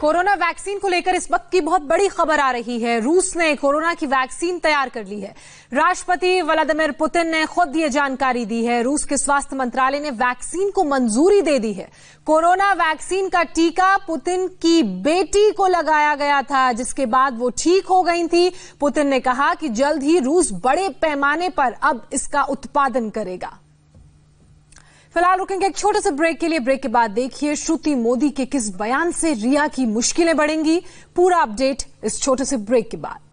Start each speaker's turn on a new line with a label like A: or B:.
A: corona vaccine को लेकर इस वक्त की बहुत बड़ी खबर आ रही है रूस ने कोरोना की वैक्सीन तैयार कर ली है राष्ट्रपति व्लादिमिर पुतिन ने खुद ये जानकारी दी है रूस के स्वास्थ्य मंत्रालय ने वैक्सीन को मंजूरी दे दी है कोरोना वैक्सीन का टीका पुतिन की बेटी को लगाया गया था जिसके बाद वो ठीक हो गई थी पुतिन ने कहा कि जल्द ही रूस बड़े पैमाने पर अब इसका उत्पादन करेगा फिलहाल रुकेंगे एक छोटे से ब्रेक के लिए ब्रेक के बाद देखिए श्रुति मोदी के किस बयान से रिया की मुश्किलें बढ़ेंगी पूरा अपडेट इस छोटे से ब्रेक के बाद